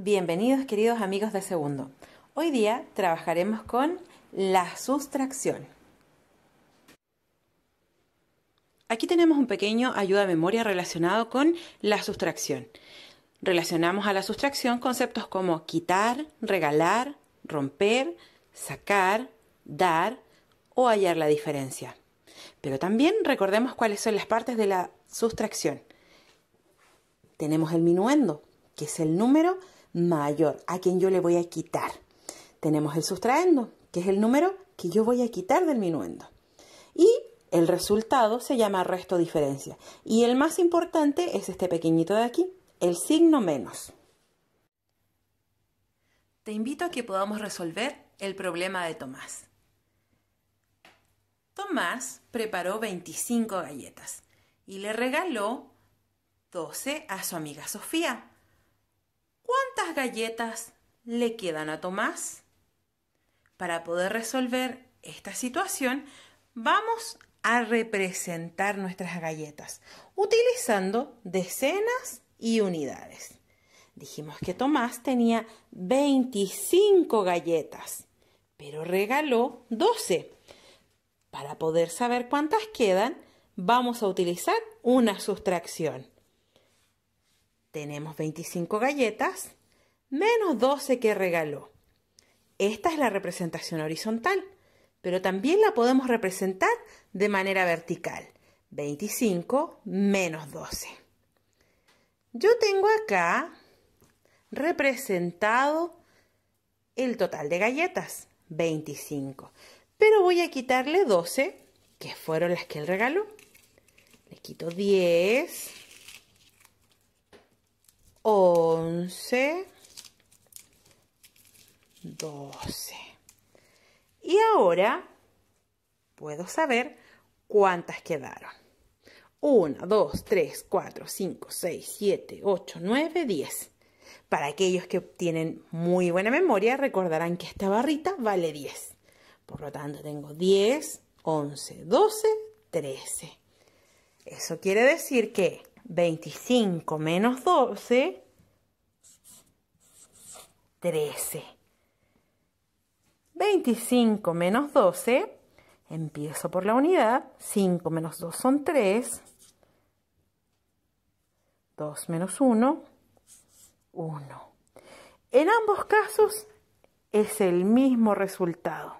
Bienvenidos queridos amigos de segundo. Hoy día trabajaremos con la sustracción. Aquí tenemos un pequeño ayuda a memoria relacionado con la sustracción. Relacionamos a la sustracción conceptos como quitar, regalar, romper, sacar, dar o hallar la diferencia. Pero también recordemos cuáles son las partes de la sustracción. Tenemos el minuendo, que es el número mayor, a quien yo le voy a quitar. Tenemos el sustraendo, que es el número que yo voy a quitar del minuendo. Y el resultado se llama resto diferencia. Y el más importante es este pequeñito de aquí, el signo menos. Te invito a que podamos resolver el problema de Tomás. Tomás preparó 25 galletas y le regaló 12 a su amiga Sofía galletas le quedan a Tomás? Para poder resolver esta situación, vamos a representar nuestras galletas utilizando decenas y unidades. Dijimos que Tomás tenía 25 galletas, pero regaló 12. Para poder saber cuántas quedan, vamos a utilizar una sustracción. Tenemos 25 galletas menos 12 que regaló. Esta es la representación horizontal, pero también la podemos representar de manera vertical. 25 menos 12. Yo tengo acá representado el total de galletas, 25. Pero voy a quitarle 12, que fueron las que él regaló. Le quito 10, 11, 12. Y ahora puedo saber cuántas quedaron. 1, 2, 3, 4, 5, 6, 7, 8, 9, 10. Para aquellos que tienen muy buena memoria, recordarán que esta barrita vale 10. Por lo tanto, tengo 10, 11, 12, 13. Eso quiere decir que 25 menos 12, 13. 25 menos 12, empiezo por la unidad, 5 menos 2 son 3, 2 menos 1, 1. En ambos casos es el mismo resultado.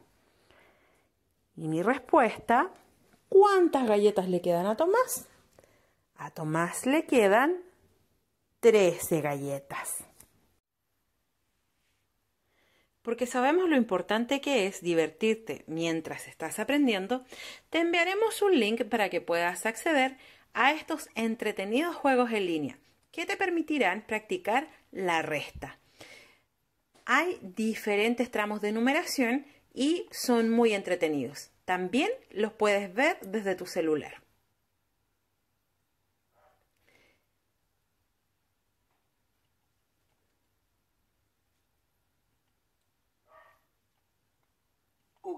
Y mi respuesta, ¿cuántas galletas le quedan a Tomás? A Tomás le quedan 13 galletas porque sabemos lo importante que es divertirte mientras estás aprendiendo, te enviaremos un link para que puedas acceder a estos entretenidos juegos en línea que te permitirán practicar la resta. Hay diferentes tramos de numeración y son muy entretenidos. También los puedes ver desde tu celular.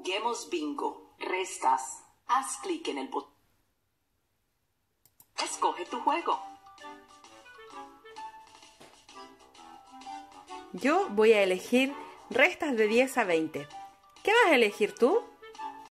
Juguemos bingo. Restas. Haz clic en el botón. Escoge tu juego. Yo voy a elegir restas de 10 a 20. ¿Qué vas a elegir tú?